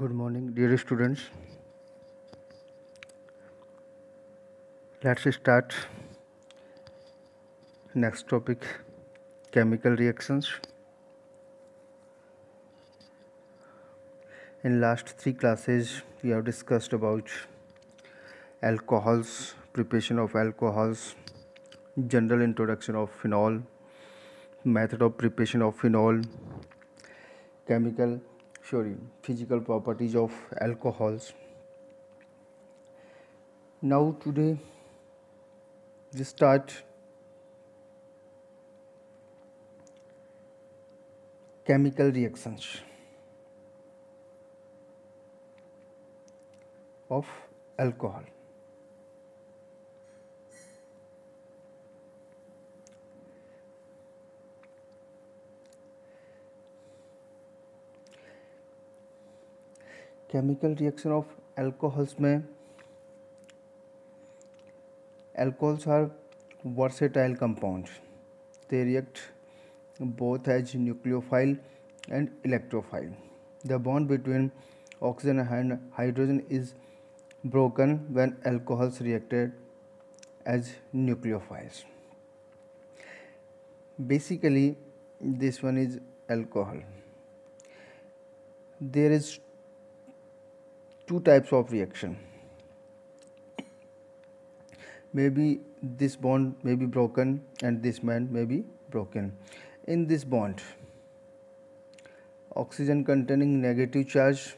good morning dear students let's start next topic chemical reactions in last three classes we have discussed about alcohols preparation of alcohols general introduction of phenol method of preparation of phenol chemical showing physical properties of alcohols. Now today we start chemical reactions of alcohol. Chemical reaction of alcohols में alcohols are versatile compound they react both as nucleophile and electrophile the bond between oxygen and hydrogen is broken when alcohols reacted as nucleophiles basically this one is alcohol there is two types of reaction maybe this bond may be broken and this bond may be broken in this bond oxygen containing negative charge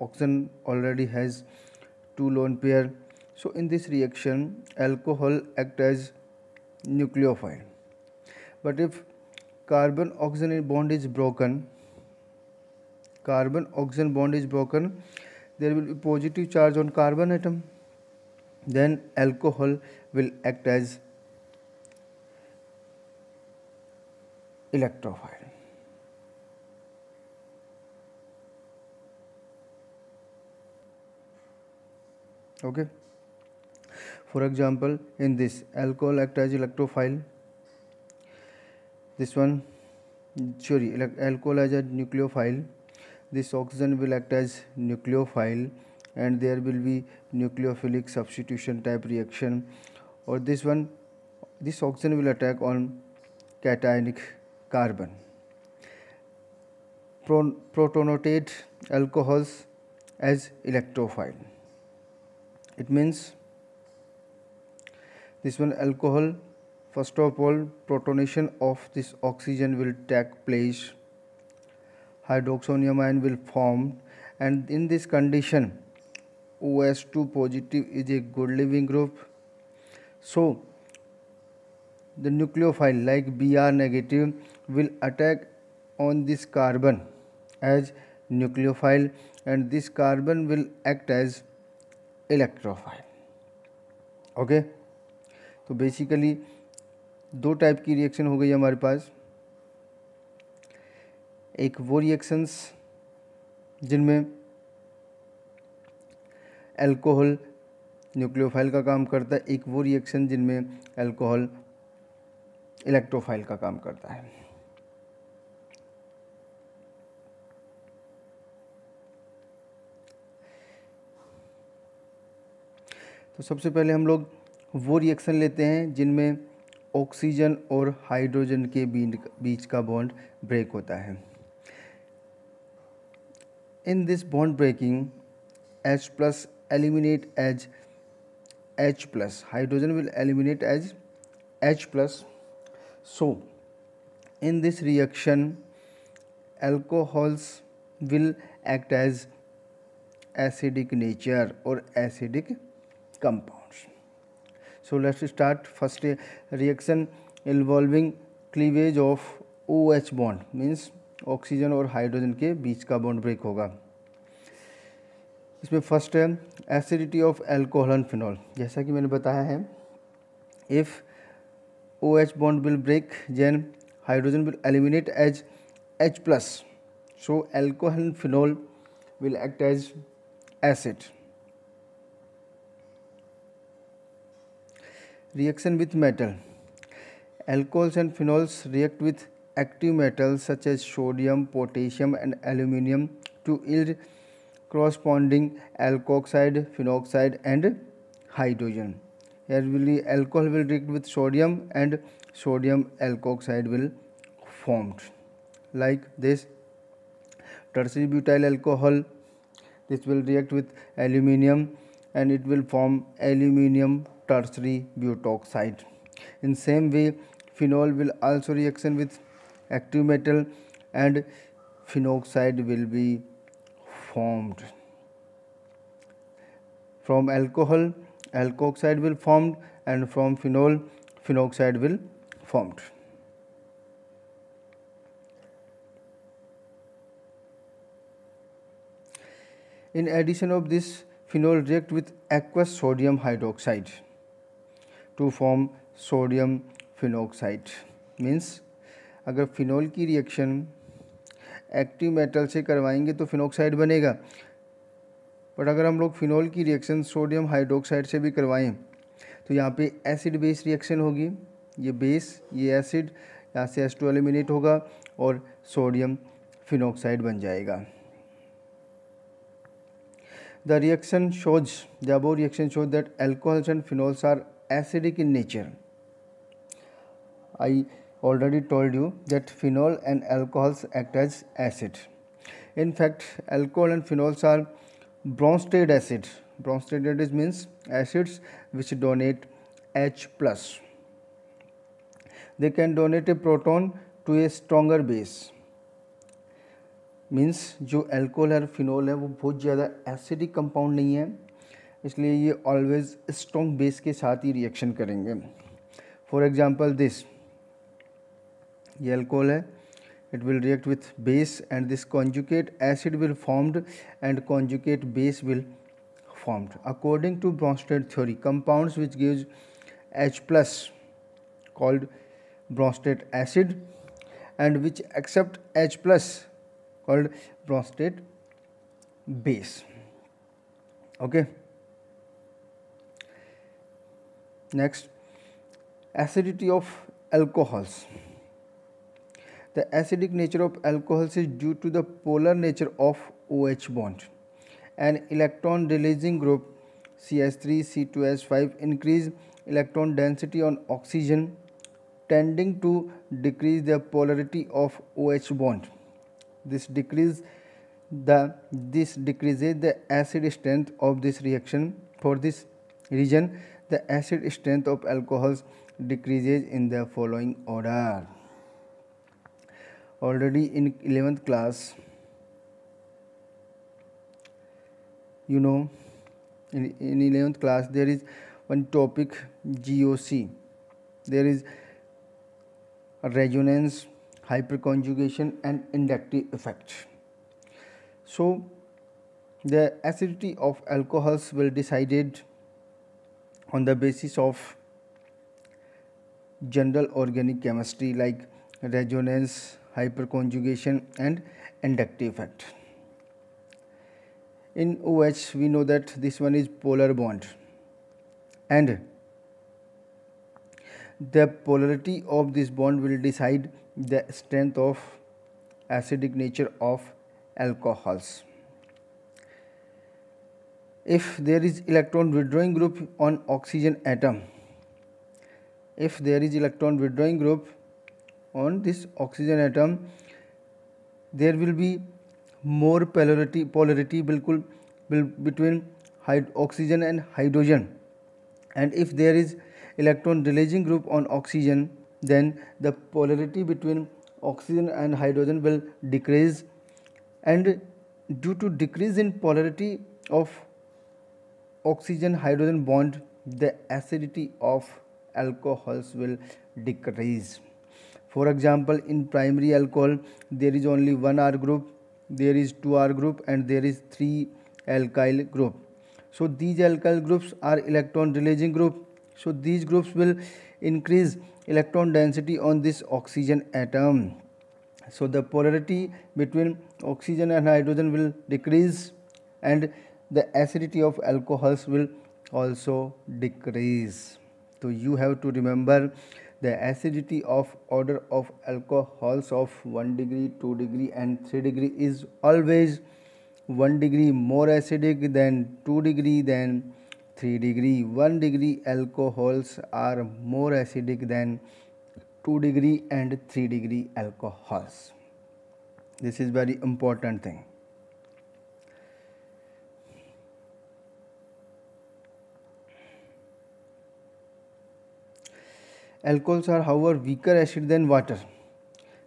oxygen already has two lone pair so in this reaction alcohol act as nucleophile but if carbon oxygen bond is broken carbon oxygen bond is broken there will be positive charge on carbon atom then alcohol will act as electrophile okay for example in this alcohol act as electrophile this one sorry alcohol as a nucleophile this oxygen will act as nucleophile and there will be nucleophilic substitution type reaction or this one this oxygen will attack on cationic carbon Pro protonotate alcohols as electrophile it means this one alcohol first of all protonation of this oxygen will take place hydroxonium ion will form and in this condition OS2 positive is a good leaving group. So the nucleophile like Br negative will attack on this carbon as nucleophile and this carbon will act as electrophile. okay? so basically दो type की reaction हो गई हमारे पास एक वो reactions जिनमें alcohol nucleophile का काम करता है एक वो रिएक्शन जिनमें अल्कोहल इलेक्ट्रोफाइल का काम करता है तो सबसे पहले हम लोग वो रिएक्शन लेते हैं जिनमें ऑक्सीजन और हाइड्रोजन के बीच का बॉन्ड ब्रेक होता है In this bond breaking, H plus eliminate as H plus. Hydrogen will eliminate as H plus. So, in this reaction, alcohols will act as acidic nature or acidic compounds. So, let us start first reaction involving cleavage of OH bond means oxygen और hydrogen के बीच का bond break होगा इसमें first है acidity of alcohol and phenol जैसा कि मैंने बताया है if O H bond will break then hydrogen will eliminate as H plus so alcohol and phenol will act as acid reaction with metal alcohols and phenols react with active metals such as sodium, potassium and aluminium to yield corresponding alkoxide, phenoxide and hydrogen. Here will be alcohol will react with sodium and sodium alkoxide will formed like this tertiary butyl alcohol this will react with aluminium and it will form aluminium tertiary butoxide in same way phenol will also reaction with active metal and phenoxide will be formed. From alcohol, alcohol will formed and from phenol, phenoxide will formed. In addition of this, phenol react with aqueous sodium hydroxide to form sodium phenoxide means अगर phenol की reaction active metal से करवाएंगे तो phenoxide बनेगा but अगर हम लोग phenol की रिएक्शन सोडियम हाइड्रोक्साइड से भी करवाएं तो यहाँ पे एसिड बेस रिएक्शन होगी ये बेस ये एसिड यहाँ से एस टू एलिमिनेट होगा और सोडियम फिनोक्साइड बन जाएगा the reaction shows the reaction shows that alcohols and phenols are acidic in nature I already told you that phenol and alcohols act as acid. In fact, alcohol and phenols are bronsted acid. bronsted acid means acids which donate H plus. They can donate a proton to a stronger base. Means जो alcohol है phenol है वो बहुत ज़्यादा acidic compound नहीं है इसलिए ये ऑलवेज स्ट्रॉन्ग बेस के साथ ही रिएक्शन करेंगे फॉर एग्जाम्पल दिस ये अल्कोहल है it will react with base and this conjugate acid will formed and conjugate base will formed according to bronsted theory compounds which gives h plus called bronsted acid and which accept h plus called bronsted base okay next acidity of alcohols the acidic nature of alcohols is due to the polar nature of OH bond. An electron releasing group CH3C2H5 increase electron density on oxygen tending to decrease the polarity of OH bond. This decrease the this decreases the acid strength of this reaction for this region the acid strength of alcohols decreases in the following order already in 11th class you know in, in 11th class there is one topic GOC there is resonance hyperconjugation and inductive effect so the acidity of alcohols will decided on the basis of general organic chemistry like resonance hyperconjugation and inductive effect. In OH we know that this one is polar bond and the polarity of this bond will decide the strength of acidic nature of alcohols. If there is electron withdrawing group on oxygen atom, if there is electron withdrawing group on this oxygen atom there will be more polarity polarity between oxygen and hydrogen and if there is electron releasing group on oxygen then the polarity between oxygen and hydrogen will decrease and due to decrease in polarity of oxygen hydrogen bond the acidity of alcohols will decrease for example, in primary alcohol, there is only one R group, there is two R group and there is three alkyl group. So these alkyl groups are electron releasing group. So these groups will increase electron density on this oxygen atom. So the polarity between oxygen and hydrogen will decrease and the acidity of alcohols will also decrease. So you have to remember the acidity of order of alcohols of 1 degree 2 degree and 3 degree is always 1 degree more acidic than 2 degree than 3 degree 1 degree alcohols are more acidic than 2 degree and 3 degree alcohols this is very important thing Alcohols are however weaker acid than water.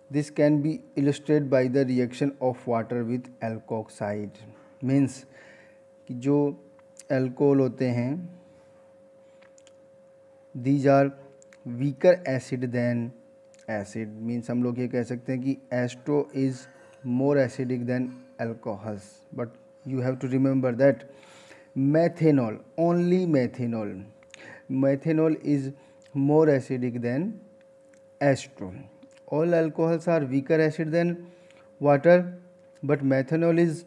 This can be illustrated by the reaction of water with alkoxide. Means ki jo alcohol hote hain these are weaker acid than acid means hum log ye keh sakte hain ki ester is more acidic than alcohols but you have to remember that methanol only methanol methanol is more acidic than acetone. All alcohols are weaker acid than water, but methanol is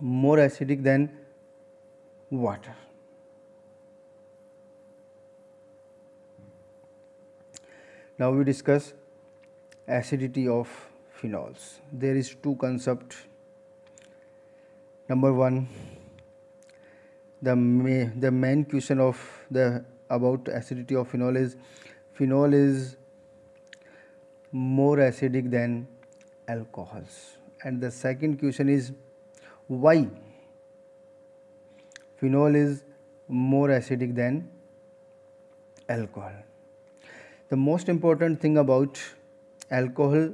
more acidic than water. Now we discuss acidity of phenols. There is two concept. Number one, the, ma the main question of the about acidity of phenol is phenol is more acidic than alcohols and the second question is why phenol is more acidic than alcohol the most important thing about alcohol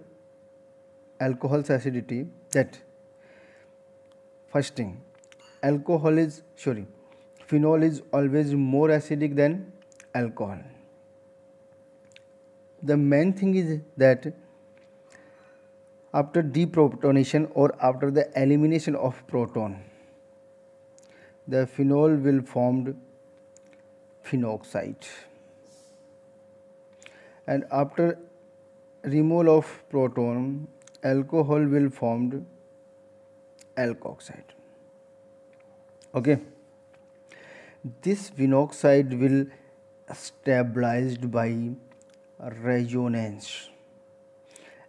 alcohol's acidity that first thing alcohol is sorry phenol is always more acidic than alcohol. The main thing is that after deprotonation or after the elimination of proton, the phenol will form phenoxide. And after removal of proton, alcohol will form alkoxide. Okay. This phenoxide will stabilized by resonance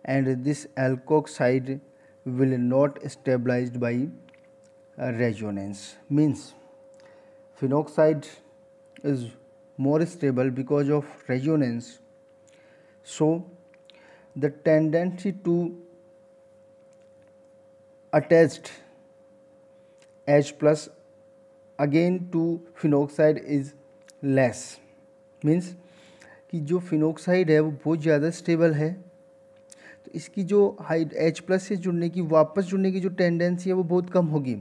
and this alkoxide will not stabilized by resonance means phenoxide is more stable because of resonance so the tendency to attached H plus again two phenoxide is less means कि जो phenoxide है वो बहुत ज़्यादा stable है तो इसकी जो हाइड एच प्लस से जुड़ने की वापस जुड़ने की जो टेंडेंसी है वो बहुत कम होगी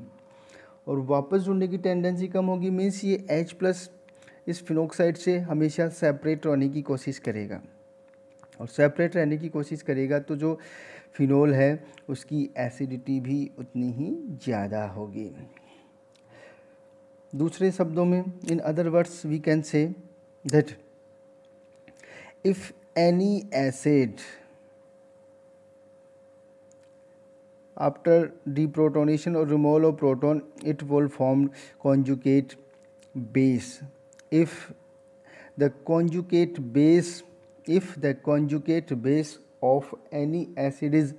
और वापस जुड़ने की टेंडेंसी कम होगी मीन्स ये एच प्लस इस फिनोक्साइड से हमेशा सेपरेट रहने की कोशिश करेगा और सेपरेट रहने की कोशिश करेगा तो जो फिनोल है उसकी एसिडिटी भी उतनी ही ज़्यादा होगी दूसरे शब्दों में in other words we can say that if any acid after deprotonation और removal of proton it will form conjugate base if the conjugate base if the conjugate base of any acid is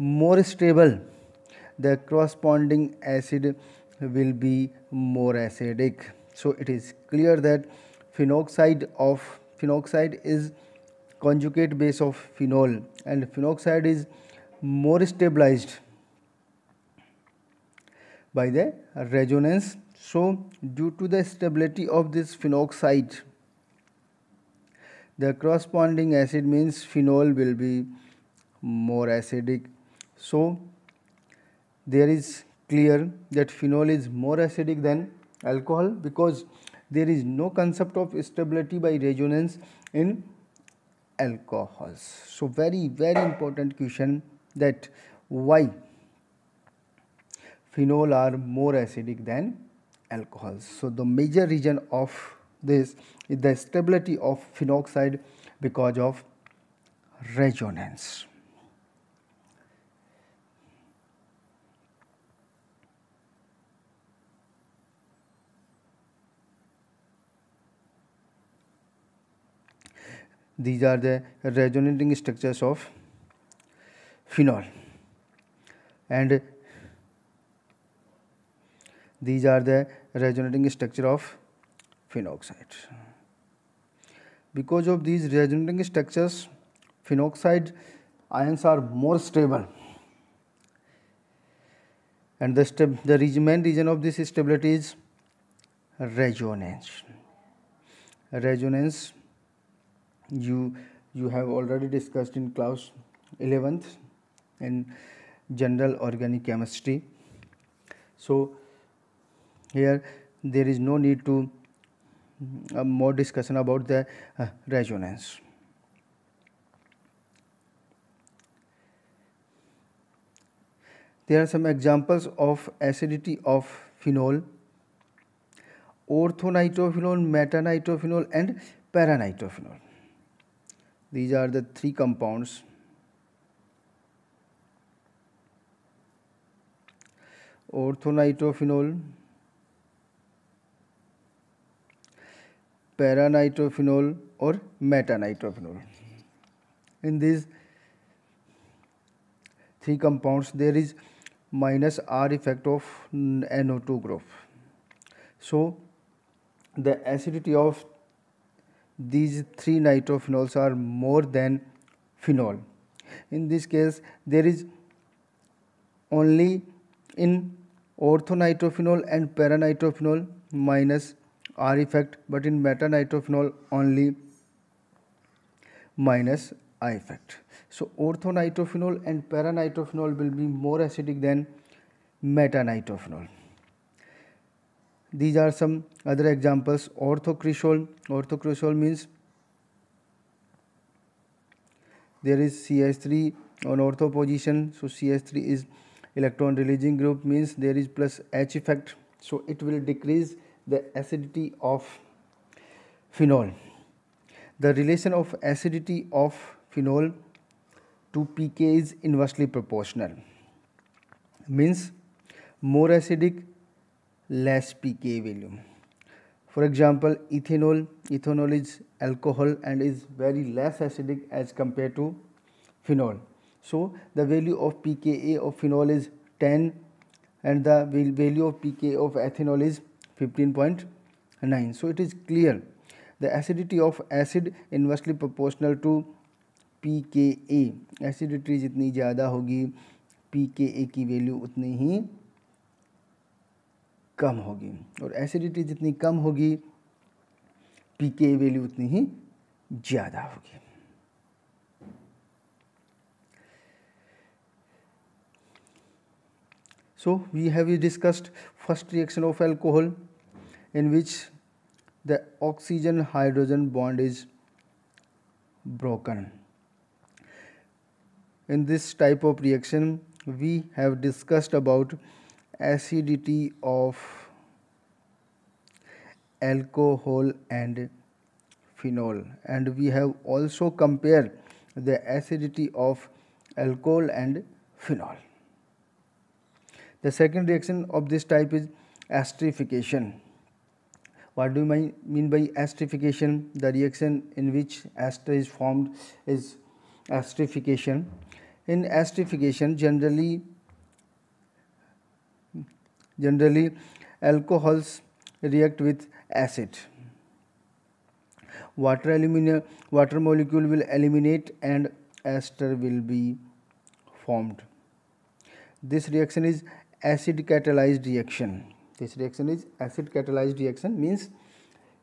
more stable the corresponding acid will be more acidic. So it is clear that phenoxide of phenoxide is conjugate base of phenol and phenoxide is more stabilized by the resonance. So due to the stability of this phenoxide the corresponding acid means phenol will be more acidic. So there is clear that phenol is more acidic than alcohol because there is no concept of stability by resonance in alcohols. So, very very important question that why phenol are more acidic than alcohols. So, the major reason of this is the stability of phenoxide because of resonance. These are the resonating structures of phenol. And these are the resonating structure of phenoxide. Because of these resonating structures, phenoxide ions are more stable and the, step, the main region of this stability is resonance. Resonance you you have already discussed in class 11th in general organic chemistry so here there is no need to uh, more discussion about the uh, resonance there are some examples of acidity of phenol orthonitrophenol metanitrophenol and paranitrophenol these are the three compounds. Orthonitrophenol, paranitrophenol or metanitrophenol. In these three compounds there is minus R effect of NO2 group. So the acidity of these three nitrophenols are more than phenol. In this case, there is only in orthonitrophenol and paranitrophenol minus R effect, but in metanitrophenol only minus I effect. So, orthonitrophenol and paranitrophenol will be more acidic than metanitrophenol. These are some other examples. Ortho Orthocresol means there is CH3 on ortho position. So CH3 is electron releasing group means there is plus H effect. So it will decrease the acidity of phenol. The relation of acidity of phenol to pK is inversely proportional. Means more acidic less pK value. For example, ethanol, ethanol is alcohol and is very less acidic as compared to phenol. So the value of pKa of phenol is 10 and the value of pKa of ethanol is 15.9. So it is clear the acidity of acid inversely proportional to pKa. Acidity जितनी ज़्यादा होगी pKa की value उतनी ही कम होगी और acidity जितनी कम होगी पीके value उतनी ही ज्यादा होगी so we have you discussed first reaction of alcohol in which the oxygen hydrogen bond is broken in this type of reaction we have discussed about acidity of alcohol and phenol and we have also compared the acidity of alcohol and phenol. The second reaction of this type is esterification. What do you mean by esterification? The reaction in which ester is formed is esterification. In esterification, generally generally alcohols react with acid water aluminum water molecule will eliminate and ester will be formed this reaction is acid catalyzed reaction this reaction is acid catalyzed reaction means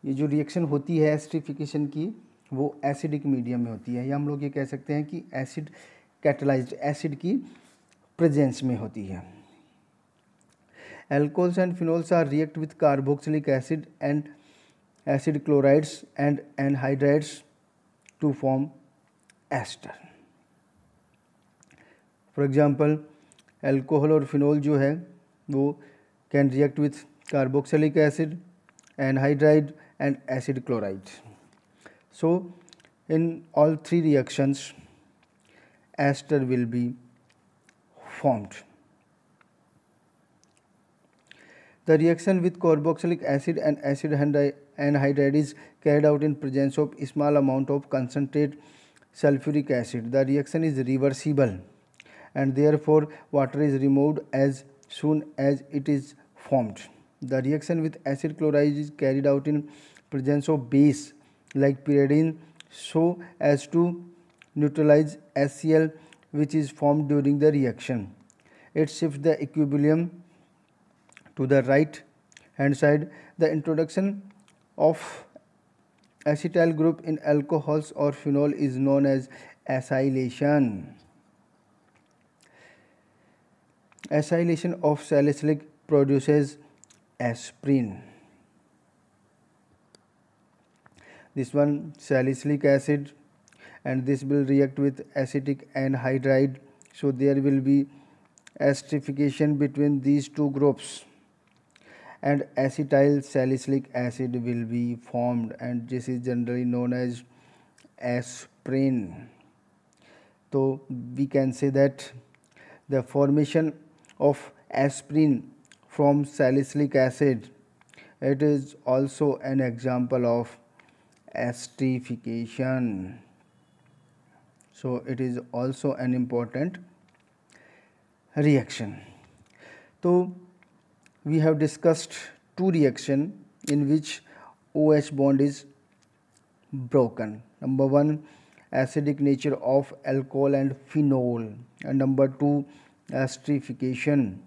ये जो reaction होती है esterification की वो acidic medium में होती है या हम लोग ये कह सकते हैं कि एसिड कैटलाइज्ड एसिड की प्रेजेंस में होती है alcohols and phenols are react with carboxylic acid and acid chlorides and anhydrides to form ester for example alcohol और फिनोल जो है वो can react with carboxylic acid anhydride and acid chloride so in all three reactions ester will be formed The reaction with carboxylic acid and acid anhydride is carried out in presence of small amount of concentrated sulfuric acid. The reaction is reversible and therefore water is removed as soon as it is formed. The reaction with acid chloride is carried out in presence of base like pyridine so as to neutralize HCl which is formed during the reaction. It shifts the equilibrium to the right hand side the introduction of acetyl group in alcohols or phenol is known as acylation acylation of salicylic produces aspirin this one salicylic acid and this will react with acetic anhydride so there will be esterification between these two groups and acetyl salicylic acid will be formed and this is generally known as aspirin. So, we can say that the formation of aspirin from salicylic acid it is also an example of esterification. So, it is also an important reaction. So, we have discussed two reaction in which OH bond is broken. Number one, acidic nature of alcohol and phenol and number two, esterification.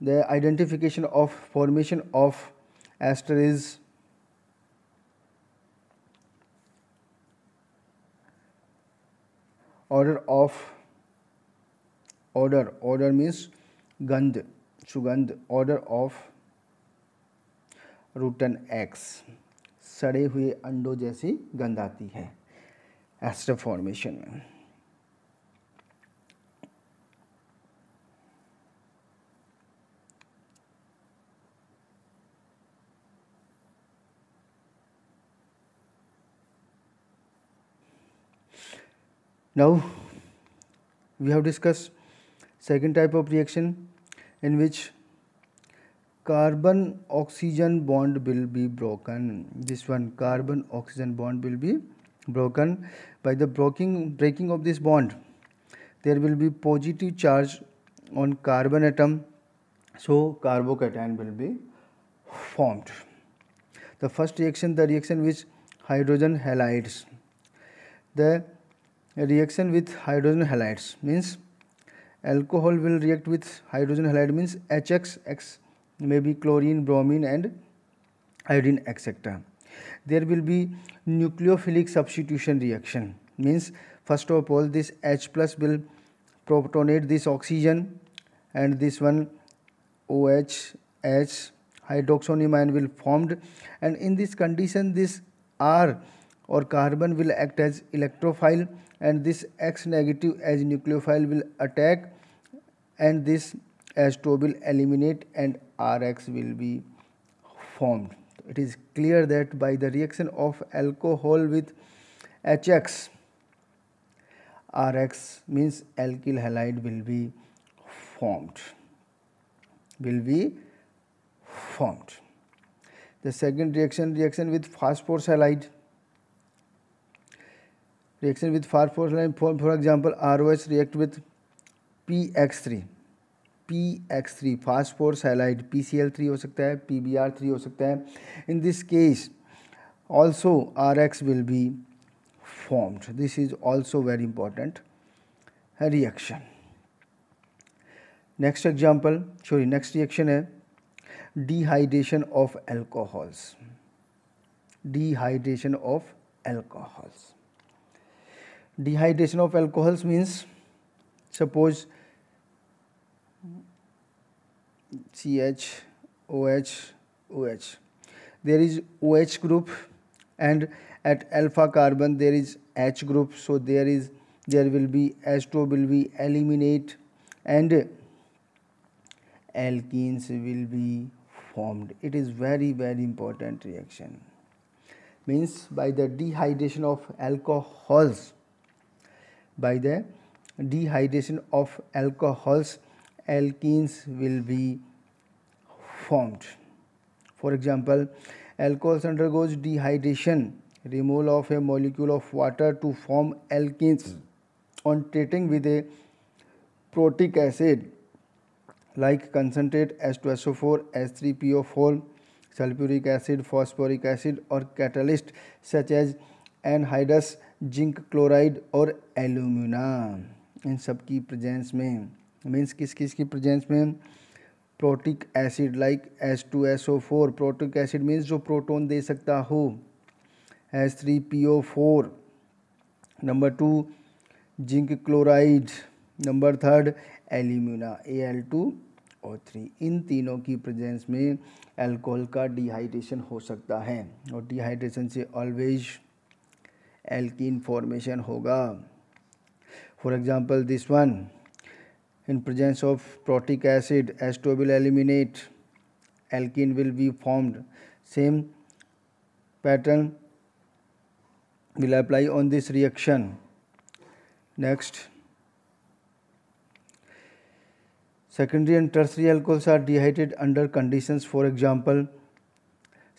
The identification of formation of ester is order of odour odour means गंध सुगंध order of routine x सड़े हुए अंडों जैसी गंध आती है ester formation में now we have discussed Second type of reaction in which carbon oxygen bond will be broken. This one carbon oxygen bond will be broken by the breaking breaking of this bond there will be positive charge on carbon atom so carbocation will be formed the first reaction the reaction with hydrogen halides the reaction with hydrogen halides means alcohol will react with hydrogen halide means HXX maybe chlorine, bromine and iodine etc. There will be nucleophilic substitution reaction means first of all this H plus will protonate this oxygen and this one OH, H ion will formed and in this condition this R or carbon will act as electrophile and this X negative as nucleophile will attack and this h two will eliminate and Rx will be formed. It is clear that by the reaction of alcohol with HX, Rx means alkyl halide will be formed, will be formed. The second reaction, reaction with phosphorus halide reaction with phosphorus halide for for example R O S react with P X three P X three phosphorus halide P C L three हो सकता है P B are three हो सकता है in this case also R X will be formed this is also very important reaction next example sorry next reaction है dehydration of alcohols dehydration of alcohols dehydration of alcohols means suppose CH, OH, OH. There is OH group and at alpha carbon there is H group. So there is there will be h will be eliminate and alkenes will be formed. It is very very important reaction. Means by the dehydration of alcohols by the dehydration of alcohols alkenes will be formed. For example, alcohols undergoes dehydration, removal of a molecule of water to form alkenes on treating with a protic acid like concentrate H2SO4, H3PO4, sulfuric acid, phosphoric acid or catalyst such as anhydrous zinc chloride और alumina इन सब की presence में means किस किस की presence में protic acid like S two S O four protic acid means जो प्रोटोन दे सकता हो S three P O four number two zinc chloride number third alumina A L two और थ्री इन तीनों की प्रेजेंस में एल्कोहल का डिहाइड्रेशन हो सकता है और डिहाइड्रेशन से ऑलवेज एल्किन फॉर्मेशन होगा for example this one in presence of protic acid stable eliminate alkene will be formed same pattern will apply on this reaction next secondary and tertiary alcohols are dehydrated under conditions for example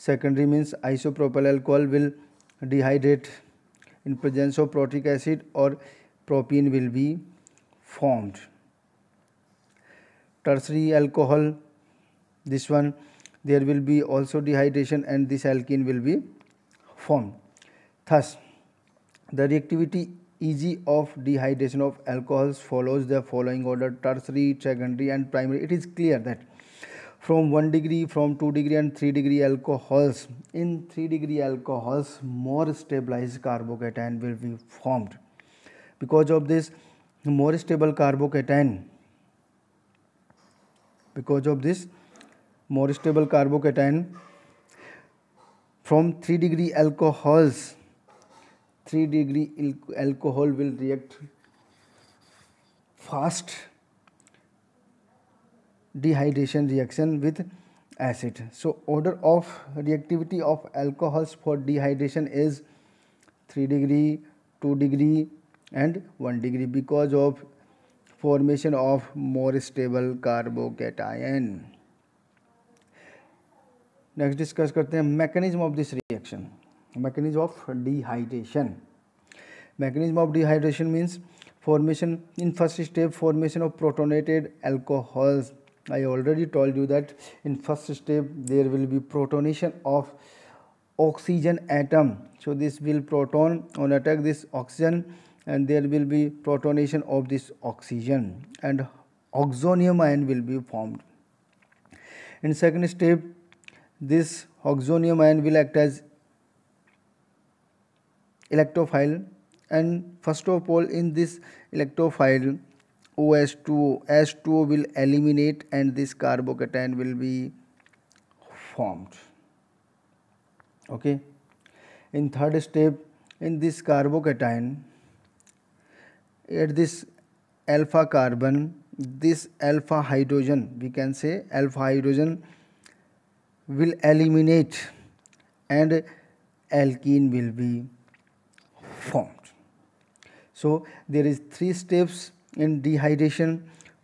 secondary means isopropyl alcohol will dehydrate in presence of protic acid or propene will be formed. Tertiary alcohol, this one there will be also dehydration and this alkene will be formed. Thus, the reactivity Eg of dehydration of alcohols follows the following order tertiary, secondary and primary. It is clear that from 1 degree from 2 degree and 3 degree alcohols in 3 degree alcohols more stabilized carbocation will be formed because of this more stable carbocation because of this more stable carbocation from 3 degree alcohols 3 degree alcohol will react fast dehydration reaction with acid so order of reactivity of alcohols for dehydration is 3 degree 2 degree and 1 degree because of formation of more stable carbocation next discuss karte hain mechanism of this reaction mechanism of dehydration mechanism of dehydration means formation in first step formation of protonated alcohols I already told you that in first step there will be protonation of oxygen atom. So this will proton on attack this oxygen and there will be protonation of this oxygen and oxonium ion will be formed. In second step this oxonium ion will act as electrophile and first of all in this electrophile OH2O. H2O will eliminate and this carbocation will be formed. Okay. In third step, in this carbocation, at this alpha carbon, this alpha hydrogen, we can say alpha hydrogen will eliminate and alkene will be formed. So, there is three steps in dehydration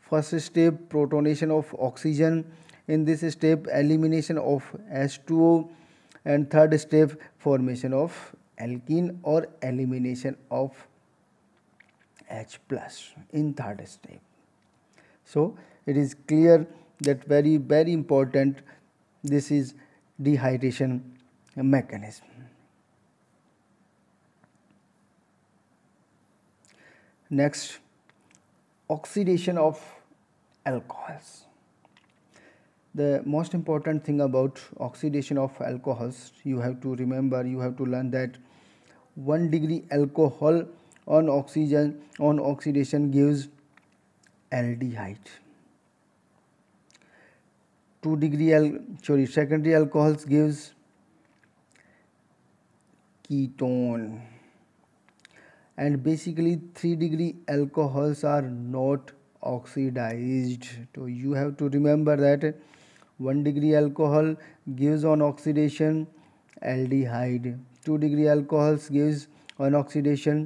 first step protonation of oxygen in this step elimination of H2O and third step formation of alkene or elimination of H plus in third step. So it is clear that very very important this is dehydration mechanism. Next oxidation of alcohols. The most important thing about oxidation of alcohols, you have to remember, you have to learn that 1 degree alcohol on oxygen on oxidation gives aldehyde. 2 degree al sorry secondary alcohols gives ketone and basically 3 degree alcohols are not oxidized so you have to remember that 1 degree alcohol gives on oxidation aldehyde 2 degree alcohols gives on oxidation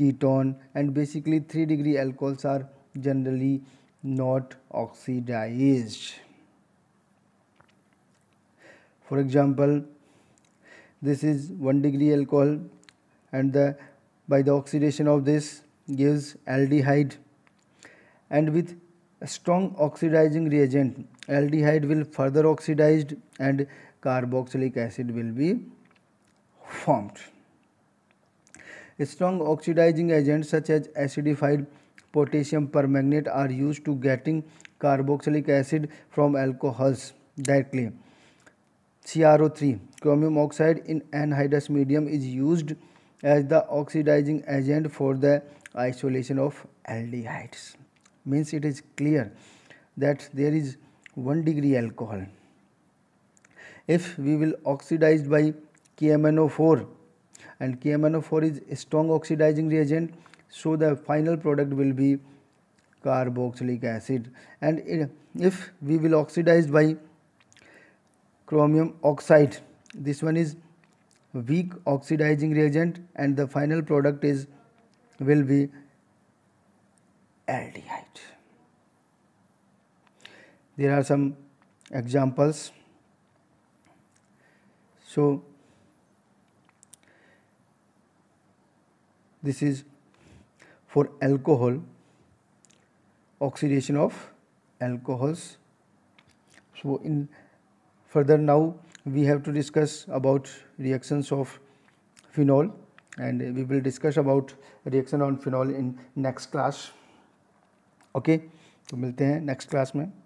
ketone and basically 3 degree alcohols are generally not oxidized for example this is 1 degree alcohol and the by the oxidation of this gives aldehyde and with strong oxidizing reagent aldehyde will further oxidized and carboxylic acid will be formed. A strong oxidizing agents such as acidified potassium permanganate are used to getting carboxylic acid from alcohols directly. CrO3 chromium oxide in anhydrous medium is used as the oxidizing agent for the isolation of aldehydes means it is clear that there is 1 degree alcohol if we will oxidize by KMNO4 and KMNO4 is strong oxidizing reagent so the final product will be carboxylic acid and if we will oxidize by chromium oxide this one is weak oxidizing reagent and the final product is will be aldehyde. There are some examples. So, this is for alcohol oxidation of alcohols. So, in further now we have to discuss about reactions of phenol and we will discuss about reaction on phenol in next class okay to milte hain next class mein